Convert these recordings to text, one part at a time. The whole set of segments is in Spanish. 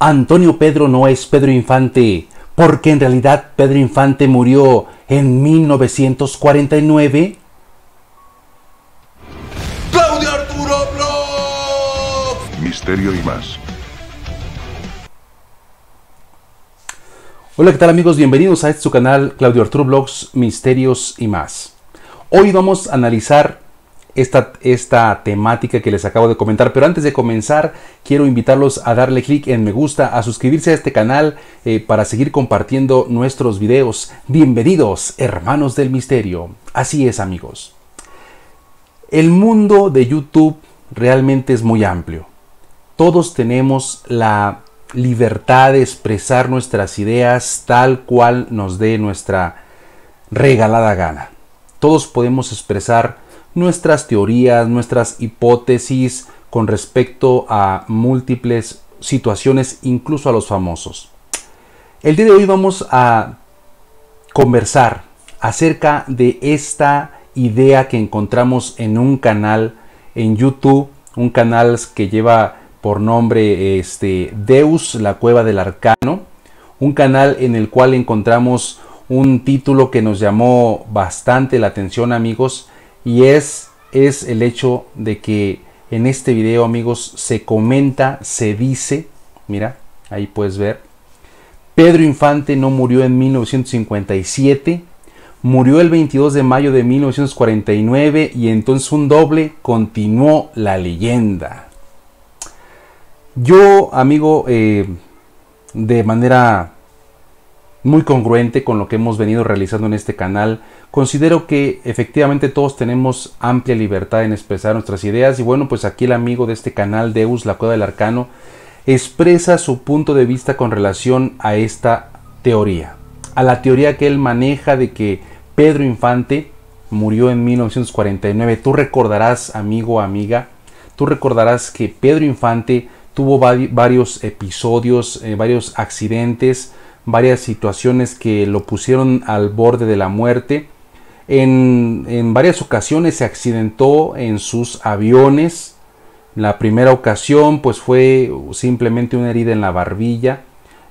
Antonio Pedro no es Pedro Infante, porque en realidad Pedro Infante murió en 1949. Claudio Arturo BLOGS, Misterio y más. Hola, ¿qué tal amigos? Bienvenidos a este su canal Claudio Arturo Blogs, Misterios y más. Hoy vamos a analizar esta, esta temática que les acabo de comentar. Pero antes de comenzar, quiero invitarlos a darle clic en me gusta, a suscribirse a este canal eh, para seguir compartiendo nuestros videos. Bienvenidos, hermanos del misterio. Así es, amigos. El mundo de YouTube realmente es muy amplio. Todos tenemos la libertad de expresar nuestras ideas tal cual nos dé nuestra regalada gana. Todos podemos expresar nuestras teorías, nuestras hipótesis con respecto a múltiples situaciones, incluso a los famosos. El día de hoy vamos a conversar acerca de esta idea que encontramos en un canal en YouTube, un canal que lleva por nombre este, Deus, la cueva del arcano, un canal en el cual encontramos un título que nos llamó bastante la atención amigos, y es, es el hecho de que en este video amigos se comenta, se dice, mira, ahí puedes ver, Pedro Infante no murió en 1957, murió el 22 de mayo de 1949 y entonces un doble continuó la leyenda. Yo, amigo, eh, de manera muy congruente con lo que hemos venido realizando en este canal. Considero que efectivamente todos tenemos amplia libertad en expresar nuestras ideas y bueno, pues aquí el amigo de este canal, Deus, la Cueva del Arcano, expresa su punto de vista con relación a esta teoría, a la teoría que él maneja de que Pedro Infante murió en 1949. Tú recordarás, amigo, amiga, tú recordarás que Pedro Infante tuvo varios episodios, eh, varios accidentes, varias situaciones que lo pusieron al borde de la muerte. En, varias ocasiones se accidentó en sus aviones. La primera ocasión pues fue simplemente una herida en la barbilla.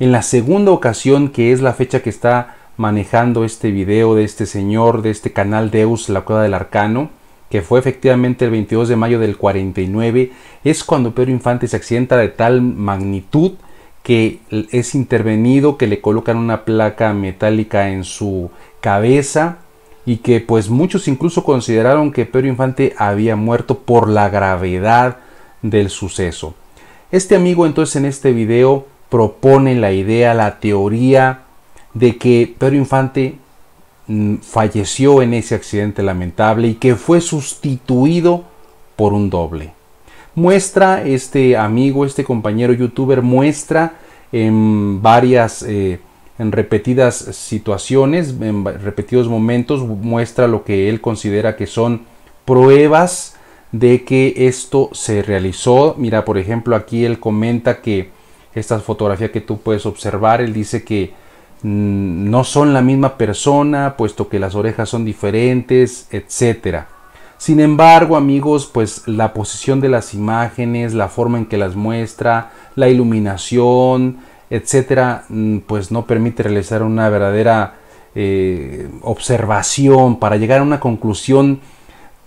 En la segunda ocasión, que es la fecha que está manejando este video de este señor, de este canal Deus, la cueva del arcano, que fue efectivamente el 22 de mayo del 49, es cuando Pedro Infante se accidenta de tal magnitud que es intervenido, que le colocan una placa metálica en su cabeza y que pues muchos incluso consideraron que Pedro Infante había muerto por la gravedad del suceso. Este amigo entonces en este video propone la idea, la teoría de que Pedro Infante mm, falleció en ese accidente lamentable y que fue sustituido por un doble muestra este amigo, este compañero youtuber, muestra en varias, eh, en repetidas situaciones, en repetidos momentos, muestra lo que él considera que son pruebas de que esto se realizó. Mira, por ejemplo, aquí él comenta que esta fotografía que tú puedes observar, él dice que no son la misma persona, puesto que las orejas son diferentes, etcétera. Sin embargo, amigos, pues la posición de las imágenes, la forma en que las muestra, la iluminación, etcétera, mm, pues no permite realizar una verdadera eh, observación para llegar a una conclusión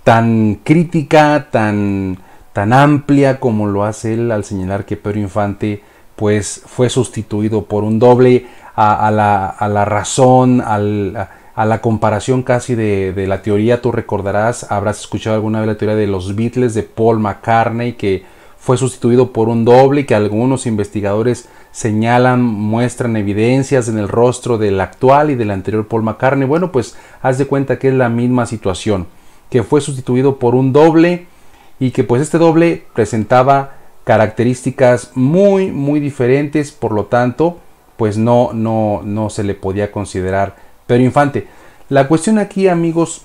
tan crítica, tan, tan amplia como lo hace él al señalar que Pedro Infante pues fue sustituido por un doble a, la, a la, razón, al, a la comparación casi de, la teoría, tú recordarás, habrás escuchado alguna vez la teoría de los Beatles de Paul McCartney, que fue sustituido por un doble que algunos investigadores señalan, muestran evidencias en el rostro del actual y del anterior Paul McCartney. Bueno, pues haz de cuenta que es la misma situación, que fue sustituido por un doble y que pues este doble presentaba características muy muy diferentes, por lo tanto, pues no no no se le podía considerar pero Infante, la cuestión aquí amigos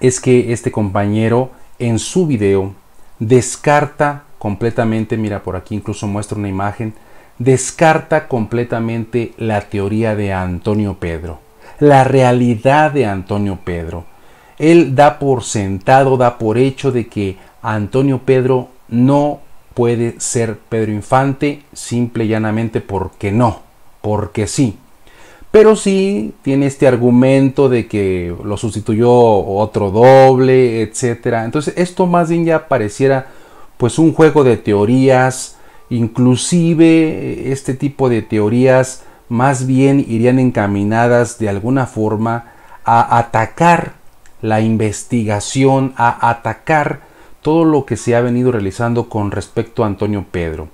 es que este compañero en su video descarta completamente, mira por aquí incluso muestra una imagen, descarta completamente la teoría de Antonio Pedro, la realidad de Antonio Pedro. Él da por sentado, da por hecho de que Antonio Pedro no puede ser Pedro Infante simple y llanamente porque no, porque sí. Pero sí tiene este argumento de que lo sustituyó otro doble, etc. Entonces esto más bien ya pareciera pues un juego de teorías. Inclusive eh, este tipo de teorías más bien irían encaminadas de alguna forma a atacar la investigación, a atacar todo lo que se ha venido realizando con respecto a Antonio Pedro.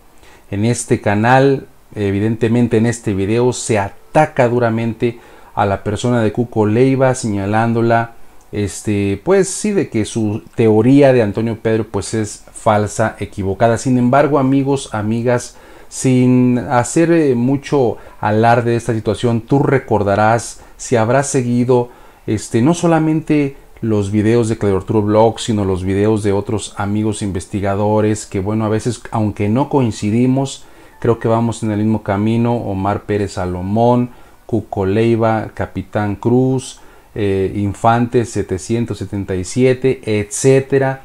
En este canal Evidentemente en este video se ataca duramente a la persona de Cuco Leiva señalándola este pues sí de que su teoría de Antonio Pedro pues es falsa, equivocada. Sin embargo, amigos, amigas, sin hacer eh, mucho alarde de esta situación, tú recordarás si habrás seguido este no solamente los videos de Claudio Arturo Blog, sino los videos de otros amigos investigadores que bueno, a veces aunque no coincidimos Creo que vamos en el mismo camino. Omar Pérez Salomón, Cuco Leiva, Capitán Cruz, eh, Infante 777, etcétera.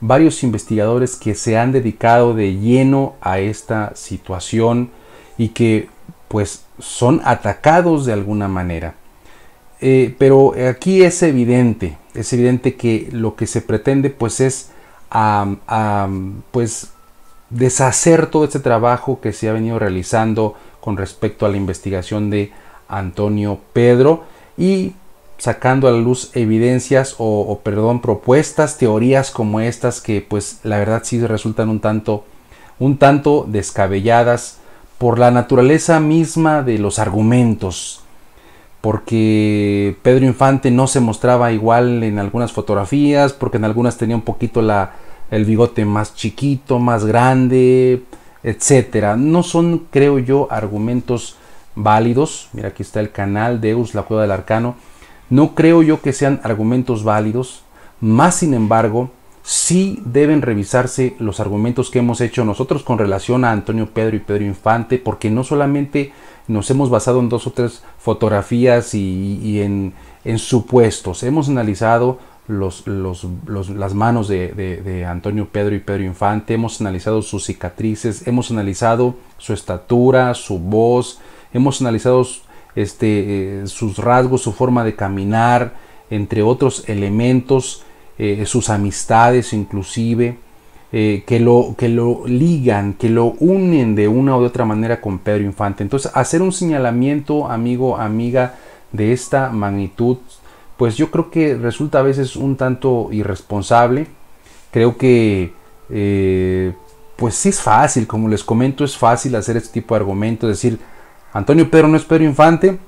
Varios investigadores que se han dedicado de lleno a esta situación y que pues son atacados de alguna manera. Eh, pero aquí es evidente, es evidente que lo que se pretende pues es a... pues deshacer todo este trabajo que se ha venido realizando con respecto a la investigación de Antonio Pedro y sacando a la luz evidencias o, o, perdón propuestas teorías como estas que pues la verdad sí resultan un tanto un tanto descabelladas por la naturaleza misma de los argumentos porque Pedro Infante no se mostraba igual en algunas fotografías porque en algunas tenía un poquito la el bigote más chiquito, más grande, etcétera. No son, creo yo, argumentos válidos. Mira, aquí está el canal Deus, la cueva del arcano. No creo yo que sean argumentos válidos. Más sin embargo, sí deben revisarse los argumentos que hemos hecho nosotros con relación a Antonio Pedro y Pedro Infante, porque no solamente nos hemos basado en dos o tres fotografías y, en, en supuestos, hemos analizado los, las manos de, Antonio Pedro y Pedro Infante, hemos analizado sus cicatrices, hemos analizado su estatura, su voz, hemos analizado este, eh, sus rasgos, su forma de caminar, entre otros elementos, eh, sus amistades inclusive, eh, que, lo, que lo ligan, que lo unen de una u de otra manera con Pedro Infante. Entonces, hacer un señalamiento, amigo, amiga, de esta magnitud pues yo creo que resulta a veces un tanto irresponsable. Creo que, eh, pues sí es fácil, como les comento, es fácil hacer este tipo de argumentos, decir, Antonio Pedro no es Pedro Infante,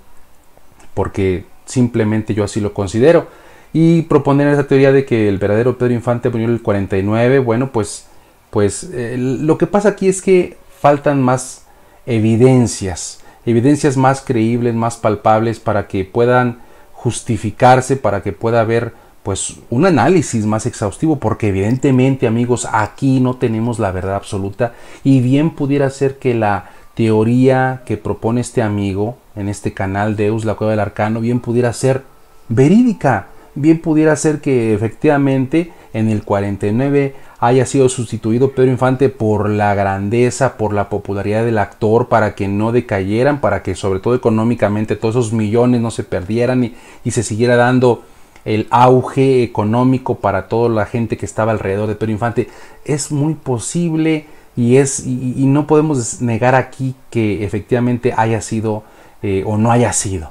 porque simplemente yo así lo considero. Y proponer esa teoría de que el verdadero Pedro Infante murió en el 49, bueno, pues, pues eh, lo que pasa aquí es que faltan más evidencias, evidencias más creíbles, más palpables para que puedan justificarse para que pueda haber pues un análisis más exhaustivo porque evidentemente amigos aquí no tenemos la verdad absoluta y bien pudiera ser que la teoría que propone este amigo en este canal Deus la cueva del arcano bien pudiera ser verídica bien pudiera ser que efectivamente en el 49 haya sido sustituido Pedro Infante por la grandeza, por la popularidad del actor, para que no decayeran, para que sobre todo económicamente todos esos millones no se perdieran y, se siguiera dando el auge económico para toda la gente que estaba alrededor de Pedro Infante. Es muy posible y, es, y, no podemos negar aquí que efectivamente haya sido eh, o no haya sido.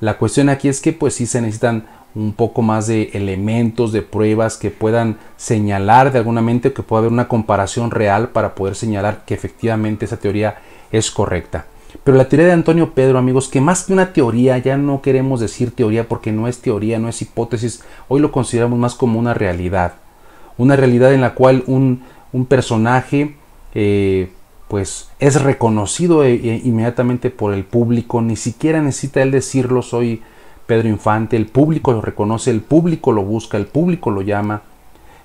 La cuestión aquí es que pues sí se necesitan un poco más de elementos, de pruebas que puedan señalar de alguna mente que pueda haber una comparación real para poder señalar que efectivamente esa teoría es correcta. Pero la teoría de Antonio Pedro, amigos, que más que una teoría, ya no queremos decir teoría porque no es teoría, no es hipótesis, hoy lo consideramos más como una realidad. Una realidad en la cual un, personaje eh, pues es reconocido eh, eh, inmediatamente por el público, ni siquiera necesita él decirlo, soy Pedro Infante, el público lo reconoce, el público lo busca, el público lo llama,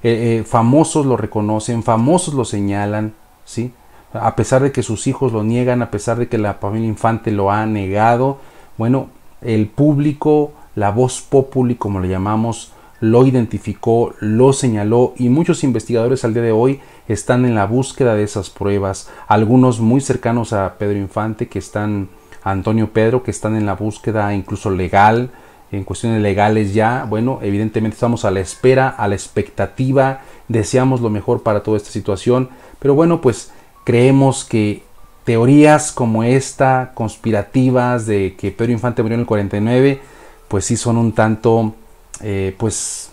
eh, eh, famosos lo reconocen, famosos lo señalan, ¿sí? A pesar de que sus hijos lo niegan, a pesar de que la familia Infante lo ha negado, bueno, el público, la voz populi, como le llamamos, lo identificó, lo señaló y muchos investigadores al día de hoy están en la búsqueda de esas pruebas, algunos muy cercanos a Pedro Infante que están Antonio Pedro, que están en la búsqueda incluso legal, en cuestiones legales ya. Bueno, evidentemente estamos a la espera, a la expectativa, deseamos lo mejor para toda esta situación, pero bueno, pues creemos que teorías como esta, conspirativas de que Pedro Infante murió en el 49, pues sí son un tanto, eh, pues,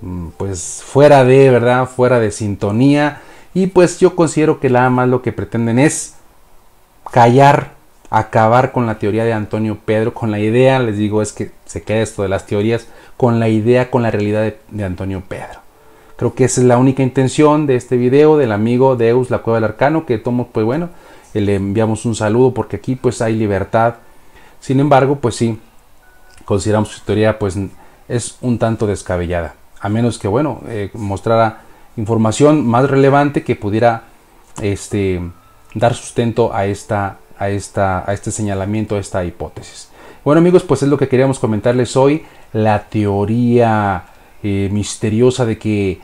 mm, pues fuera de, ¿verdad? Fuera de sintonía. Y pues yo considero que nada más lo que pretenden es callar acabar con la teoría de Antonio Pedro, con la idea, les digo, es que se queda esto de las teorías, con la idea, con la realidad de, Antonio Pedro. Creo que esa es la única intención de este video del amigo Deus, la cueva del arcano, que tomo, pues bueno, eh, le enviamos un saludo porque aquí pues hay libertad. Sin embargo, pues sí, consideramos su teoría pues es un tanto descabellada. A menos que, bueno, eh, mostrara información más relevante que pudiera este, dar sustento a esta a, esta, a este señalamiento, a esta hipótesis. Bueno amigos, pues es lo que queríamos comentarles hoy, la teoría eh, misteriosa de que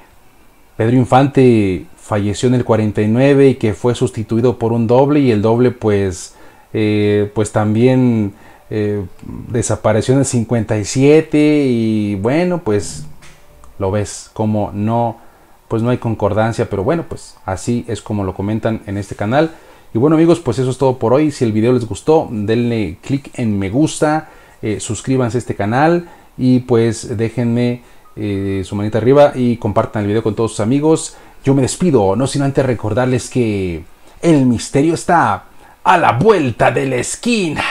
Pedro Infante falleció en el 49 y que fue sustituido por un doble y el doble pues, eh, pues también eh, desapareció en el 57 y bueno pues lo ves como no pues no hay concordancia pero bueno pues así es como lo comentan en este canal y bueno amigos, pues eso es todo por hoy. Si el video les gustó, denle click en me gusta, eh, suscríbanse a este canal y pues déjenme eh, su manita arriba y compartan el video con todos sus amigos. Yo me despido, no sin antes recordarles que el misterio está a la vuelta de la esquina.